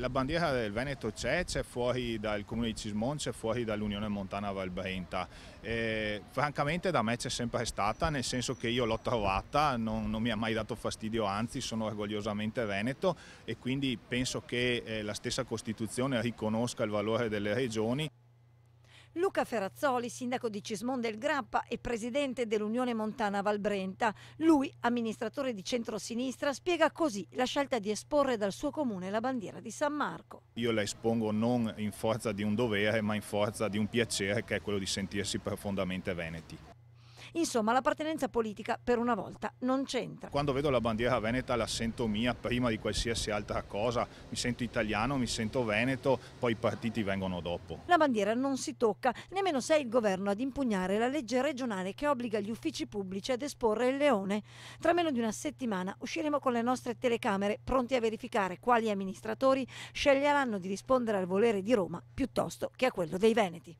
la bandiera del Veneto c'è, c'è fuori dal comune di Cismon, c'è fuori dall'Unione Montana Valbrenta. E, francamente da me c'è sempre stata, nel senso che io l'ho trovata, non, non, mi ha mai dato fastidio, anzi sono orgogliosamente veneto e quindi penso che eh, la stessa Costituzione riconosca il valore delle regioni. Luca Ferrazzoli, sindaco di Cismon del Grappa e presidente dell'Unione Montana Valbrenta, lui, amministratore di centrosinistra, spiega così la scelta di esporre dal suo comune la bandiera di San Marco. Io la espongo non in forza di un dovere ma in forza di un piacere che è quello di sentirsi profondamente veneti. Insomma, l'appartenenza politica per una volta non c'entra. Quando vedo la bandiera veneta la sento mia prima di qualsiasi altra cosa, mi sento italiano, mi sento veneto, poi i partiti vengono dopo. La bandiera non si tocca, nemmeno se è il governo ad impugnare la legge regionale che obbliga gli uffici pubblici ad esporre il leone. Tra meno di una settimana usciremo con le nostre telecamere pronti a verificare quali amministratori sceglieranno di rispondere al volere di Roma piuttosto che a quello dei Veneti.